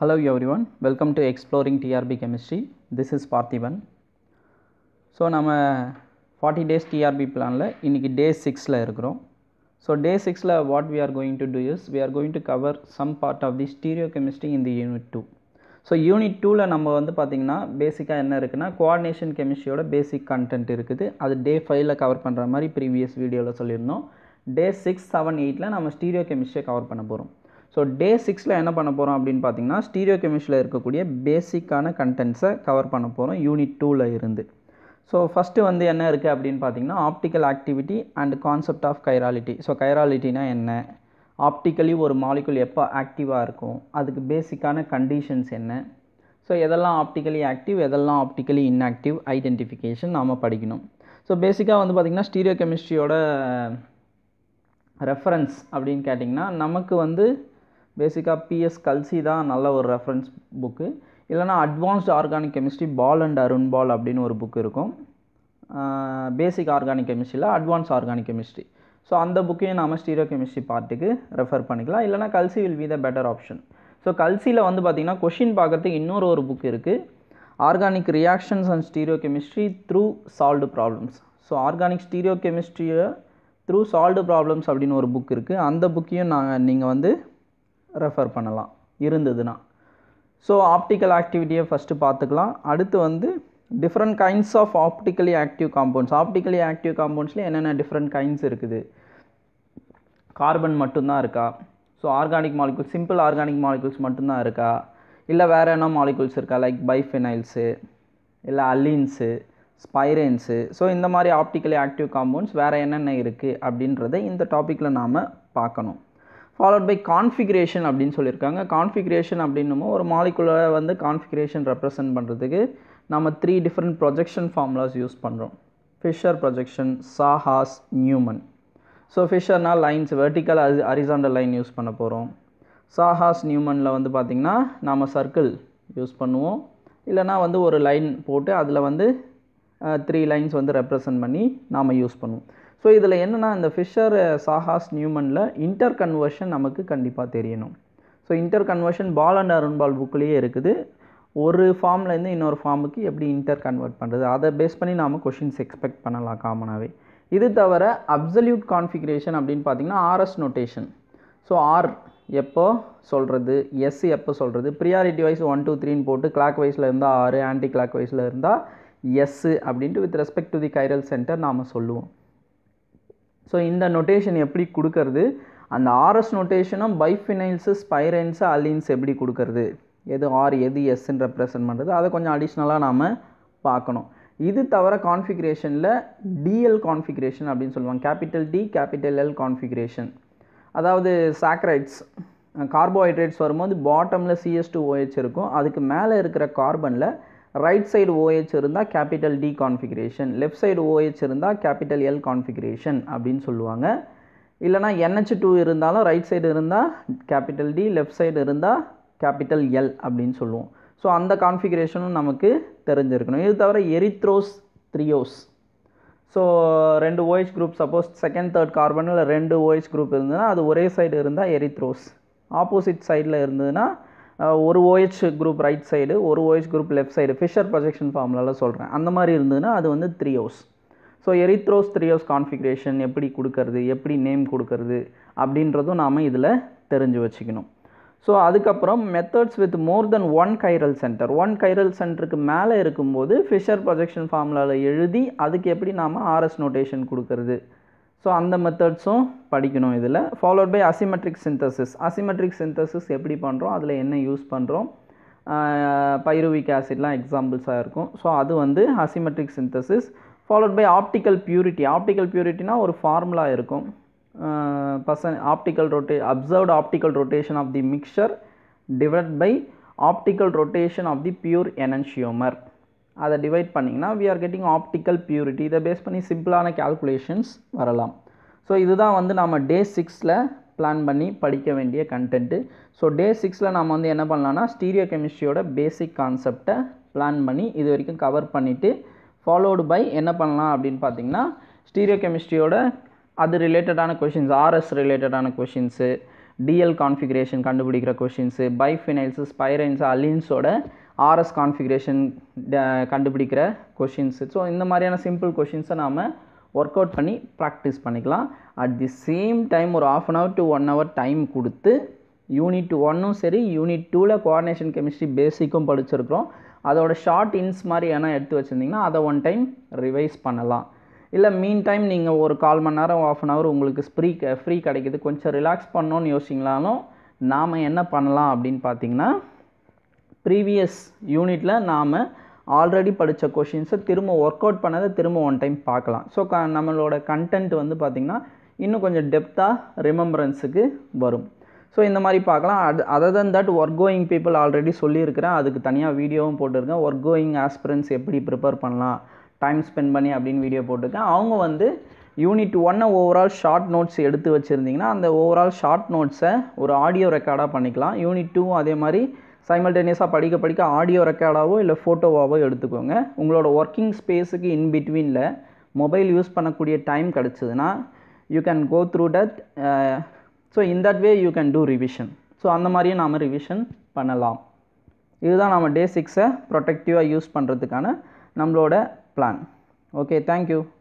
Hello everyone, welcome to Exploring TRB Chemistry. This is Parthiban. So நம்ம forty days TRP பிளானில் இன்றைக்கி day சிக்ஸில் இருக்கிறோம் ஸோ டே சிக்ஸில் what we are going to do is we are going to cover some part of the stereo chemistry இந்த unit two so unit டூவில் நம்ம வந்து பார்த்திங்கன்னா பேசிக்காக என்ன இருக்குன்னா கோஆர்டினேஷன் கெமிஸ்ட்ரியோட பேசிக் கண்டென்ட் இருக்குது அது டே ஃபைவ்ல கவர் பண்ணுற மாதிரி ப்ரீவியஸ் வீடியோவில் சொல்லியிருந்தோம் டே சிக்ஸ் செவன் எயிட்டில் நம்ம ஸ்டீரியோ கெமிஸ்ட்ரியை கவர் பண்ண போகிறோம் ஸோ டே சிக்ஸில் என்ன பண்ண போகிறோம் அப்படின்னு பார்த்தீங்கன்னா ஸ்டீரியோ கெமிஸ்டில் இருக்கக்கூடிய பேசிக்கான கண்டென்ட்ஸை கவர் பண்ண போகிறோம் யூனிட் டூவில் இருந்து ஸோ ஃபஸ்ட்டு வந்து என்ன இருக்குது அப்படின்னு பார்த்தீங்கன்னா optical activity and concept of chirality so கைராலிட்டினா என்ன ஆப்டிக்கலி ஒரு மாலிகுல் எப்போ ஆக்டிவாக இருக்கும் அதுக்கு பேசிக்கான கண்டிஷன்ஸ் என்ன ஸோ எதெல்லாம் ஆப்டிக்கலி ஆக்டிவ் எதெல்லாம் ஆப்டிக்கலி இன்ஆக்டிவ் ஐடென்டிஃபிகேஷன் நாம் படிக்கணும் ஸோ பேசிக்காக வந்து பார்த்திங்கன்னா ஸ்டீரியோ கெமிஸ்ட்ரியோட ரெஃபரன்ஸ் அப்படின்னு கேட்டிங்கன்னா நமக்கு வந்து பேசிக்காக பிஎஸ் கல்சி தான் நல்ல ஒரு ரெஃபரன்ஸ் புக்கு இல்லைனா advanced organic chemistry Bahl and Arun Bahl அப்படின்னு ஒரு புக் இருக்கும் பேசிக் ஆர்கானிக் கெமிஸ்ட்ரியில் அட்வான்ஸ் ஆர்கானிக் கெமிஸ்ட்ரி ஸோ அந்த புக்கையும் நாம் ஸ்டீரியோ கெமிஸ்ட்ரி பார்ட்டுக்கு ரெஃபர் பண்ணிக்கலாம் இல்லைனா Kalsi will be the better option so கல்சியில் வந்து பார்த்திங்கன்னா கொஷின் பார்க்குறதுக்கு இன்னொரு ஒரு புக் இருக்குது organic reactions and stereo chemistry through solved problems so organic stereo கெமிஸ்ட்ரியை த்ரூ சால்வ்டு ப்ராப்ளம்ஸ் அப்படின்னு ஒரு புக் இருக்குது அந்த புக்கையும் நாங்கள் நீங்கள் வந்து ரெஃபர் பண்ணலாம் இருந்ததுன்னா ஸோ ஆப்டிக்கல் ஆக்டிவிட்டியை ஃபஸ்ட்டு பார்த்துக்கலாம் அடுத்து வந்து different kinds of optically active compounds optically active காம்பவுண்ட்ஸில் என்னென்ன டிஃப்ரெண்ட் கைண்ட்ஸ் இருக்குது கார்பன் மட்டும்தான் இருக்கா so organic molecules simple organic molecules மட்டும்தான் இருக்கா இல்லை வேறு என்ன மாலிகுல்ஸ் இருக்கா லைக் பைஃபெனைல்ஸு இல்லை அல்லீன்ஸு ஸ்பைரன்ஸு ஸோ இந்த மாதிரி ஆப்டிக்கலி ஆக்டிவ் காம்பவுண்ட்ஸ் வேறு என்னென்ன இருக்குது அப்படின்றத இந்த டாப்பிக்கில் நாம் பார்க்கணும் ஃபாலோட் பை கான்ஃபிகரேஷன் அப்படின்னு சொல்லியிருக்காங்க கான்ஃபிகரேஷன் அப்படின்னுமோ ஒரு மாலிகுலரை வந்து கான்ஃபிகரேஷன் ரெப்ரசன்ட் பண்ணுறதுக்கு நம்ம three different projection formulas use பண்ணுறோம் ஃபிஷர் ப்ரொஜெக்ஷன் சாஹாஸ் நியூமன் ஸோ ஃபிஷர்னால் லைன்ஸ் வெர்டிக்கல் அரி அரிசாண்டல் லைன் யூஸ் பண்ண போகிறோம் சாஹாஸ் நியூமனில் வந்து பார்த்திங்கன்னா நாம் சர்க்கிள் யூஸ் பண்ணுவோம் இல்லைனா வந்து ஒரு லைன் போட்டு அதில் வந்து த்ரீ லைன்ஸ் வந்து ரெப்ரசன்ட் பண்ணி நாம் யூஸ் பண்ணுவோம் ஸோ இதில் என்னென்னா இந்த ஃபிஷர் சாஹாஸ் நியூமனில் இன்டர் கன்வர்ஷன் நமக்கு கண்டிப்பாக தெரியணும் ஸோ இன்டர் கன்வர்ஷன் பால் அண்ட் அருண்பால் புக்லேயே இருக்குது ஒரு ஃபார்ம்லேருந்து இன்னொரு ஃபார்முக்கு எப்படி இன்டர் கன்வெர்ட் பண்ணுறது அதை பேஸ் பண்ணி நாம் கொஷின்ஸ் எக்ஸ்பெக்ட் பண்ணலாம் காமனாகவே இது தவிர அப்சல்யூட் கான்ஃபிகரேஷன் அப்படின்னு பார்த்தீங்கன்னா ஆர்எஸ் நோட்டேஷன் ஸோ ஆர் எப்போ சொல்கிறது எஸ் எப்போ சொல்கிறது ப்ரியாரிட்டி வைஸ் ஒன் டூ த்ரீன்னு போட்டு கிளாக் வைஸில் இருந்தால் ஆறு ஆன்டி கிளாக் வைஸில் இருந்தால் எஸ்ஸு அப்படின்ட்டு with respect to the chiral centre நாம் சொல்லுவோம் ஸோ இந்த நொட்டேஷன் எப்படி கொடுக்கறது அந்த ஆர்எஸ் நொட்டேஷனும் பைஃபினைல்ஸு ஸ்பைரைன்ஸு அலின்ஸ் எப்படி கொடுக்கறது எது ஆர் எது எஸ்ன்னு ரெப்ரசன்ட் பண்ணுறது அதை கொஞ்சம் அடிஷ்னலாக நாம் பார்க்கணும் இது தவிர கான்ஃபிகரேஷனில் டிஎல் கான்ஃபிகரேஷன் அப்படின்னு சொல்லுவாங்க capital D capital L configuration அதாவது சாக்ரைட்ஸ் கார்போஹைட்ரேட்ஸ் வரும்போது பாட்டமில் சிஎஸ் ஓஹெச் இருக்கும் அதுக்கு மேலே இருக்கிற கார்பனில் ரைட் சைடு ஓஹெச் இருந்தால் capital D configuration left side OH இருந்தால் கேபிட்டல் எல் கான்ஃபிகரேஷன் அப்படின்னு சொல்லுவாங்க இல்லைனா என்ஹெச் டூ இருந்தாலும் ரைட் சைடு இருந்தால் கேபிட்டல் டி லெஃப்ட் சைடு இருந்தால் கேபிட்டல் எல் அப்படின்னு சொல்லுவோம் ஸோ அந்த கான்ஃபிகரேஷனும் நமக்கு தெரிஞ்சிருக்கணும் இது தவிர எரித்ரோஸ் த்ரியோஸ் ஸோ ரெண்டு OS group suppose second third கார்பனில் ரெண்டு ஓஎச் குரூப் இருந்ததுன்னா அது ஒரே சைடு இருந்தால் எரித்ரோஸ் ஆப்போசிட் சைடில் இருந்ததுன்னா ஒரு OH group right side one OH group left side Fischer projection ஃபார்முலாவில் சொல்கிறேன் அந்த மாதிரி இருந்ததுன்னா அது வந்து threose so erythrose threose configuration எப்படி கொடுக்கறது எப்படி நேம் கொடுக்கறது அப்படின்றதும் நாம் இதில் தெரிஞ்சு வச்சுக்கணும் ஸோ அதுக்கப்புறம் methods with more than one chiral centre one chiral சென்டருக்கு மேலே இருக்கும்போது ஃபிஷர் ப்ரொஜெக்ஷன் ஃபார்முலாவில் எழுதி அதுக்கு எப்படி நாம் ஆர்எஸ் நோட்டேஷன் கொடுக்கறது ஸோ அந்த மெத்தட்ஸும் படிக்கணும் இதில் followed by asymmetric synthesis asymmetric synthesis எப்படி பண்ணுறோம் அதில் என்ன யூஸ் பண்ணுறோம் பைருவிக் ஆசிட்லாம் எக்ஸாம்பிள்ஸாக இருக்கும் ஸோ அது வந்து asymmetric synthesis followed by optical purity optical பியூரிட்டினா ஒரு ஃபார்முலா இருக்கும் பர்சன் ஆப்டிக்கல் ரொட்டே observed optical rotation of the mixture divide by optical rotation of the pure enantiomer அதை டிவைட் பண்ணிங்கன்னா we are getting optical purity இதை base பண்ணி சிம்பிளான calculations வரலாம் ஸோ இதுதான் வந்து நம்ம டே சிக்ஸில் பிளான் பண்ணி படிக்க வேண்டிய கண்டென்ட்டு ஸோ டே சிக்ஸில் நம்ம வந்து என்ன பண்ணலான்னா ஸ்டீரியோ கெமிஸ்ட்ரியோட பேசிக் கான்செப்டை பிளான் பண்ணி இது வரைக்கும் கவர் பண்ணிவிட்டு ஃபாலோடு பை என்ன பண்ணலாம் அப்படின்னு பார்த்தீங்கன்னா ஸ்டீரியோ கெமிஸ்ட்ரியோட அது ரிலேட்டடான கொஷின்ஸ் ஆர்எஸ் ரிலேட்டடான கொஷின்ஸு டிஎல் கான்ஃபிகரேஷன் கண்டுபிடிக்கிற கொஷின்ஸு பைஃபினைல்ஸு ஸ்பைரைன்ஸு அலின்ஸோட ஆர்எஸ் கான்ஃபிகரேஷன் கண்டுபிடிக்கிற கொஷின்ஸு ஸோ இந்த மாதிரியான சிம்பிள் கொஷின்ஸை நாம் ஒர்க் அவுட் பண்ணி ப்ராக்டிஸ் பண்ணிக்கலாம் அட் தி சேம் டைம் ஒரு half an hour to one hour time கொடுத்து யூனிட் ஒன்னும் சரி யூனிட் டூவில் கோஆர்டினேஷன் கெமிஸ்ட்ரி பேசிக்கும் படிச்சிருக்கிறோம் அதோட ஷார்ட் இன்ஸ் மாதிரி ஏன்னா எடுத்து வச்சுருந்திங்கன்னா அதை ஒன் டைம் ரிவைஸ் பண்ணலாம் இல்லை மீன் டைம் நீங்கள் ஒரு கால் மணி நேரம் ஆஃப் அன் ஹவர் உங்களுக்கு ஃப்ரீ ஃப்ரீ கிடைக்கிது கொஞ்சம் ரிலாக்ஸ் பண்ணோன்னு யோசிச்சிங்களாலும் நாம் என்ன பண்ணலாம் அப்படின்னு பார்த்தீங்கன்னா ப்ரீவியஸ் யூனிட்டில் நாம் ஆல்ரெடி படித்த கொஷின்ஸை திரும்ப ஒர்க் அவுட் பண்ணதை திரும்ப ஒன் டைம் பார்க்கலாம் ஸோ க நம்மளோட கண்டென்ட் வந்து பார்த்திங்கன்னா இன்னும் கொஞ்சம் டெப்த்தாக ரிமெம்பரன்ஸுக்கு வரும் ஸோ இந்த மாதிரி பார்க்கலாம் அது other than that working people already சொல்லியிருக்கிறேன் அதுக்கு தனியாக வீடியோவும் போட்டிருக்கேன் ஒர்க் கோயிங் ஆஸ்பிரன்ஸ் எப்படி ப்ரிப்பேர் பண்ணலாம் டைம் ஸ்பெண்ட் பண்ணி அப்படின்னு வீடியோ போட்டிருக்கேன் அவங்க வந்து யூனிட் ஒன்னை ஓவரால் ஷார்ட் நோட்ஸ் எடுத்து வச்சுருந்திங்கன்னா அந்த ஓவரால் ஷார்ட் நோட்ஸை ஒரு ஆடியோ ரெக்கார்டாக பண்ணிக்கலாம் யூனிட் டூ அதே மாதிரி சைமல்டேனியஸாக படிக்க படிக்க ஆடியோ ரெக்கார்டாவோ இல்லை ஃபோட்டோவாகவோ எடுத்துக்கோங்க உங்களோட ஒர்க்கிங் ஸ்பேஸுக்கு இன் பிட்வீனில் மொபைல் யூஸ் பண்ணக்கூடிய டைம் கிடச்சிதுன்னா you can go through that so in that way you can do revision so அந்த மாதிரியும் நாம் ரிவிஷன் பண்ணலாம் இதுதான் நம்ம டே சிக்ஸை ப்ரொடெக்டிவாக யூஸ் பண்ணுறதுக்கான நம்மளோட பிளான் ஓகே தேங்க்யூ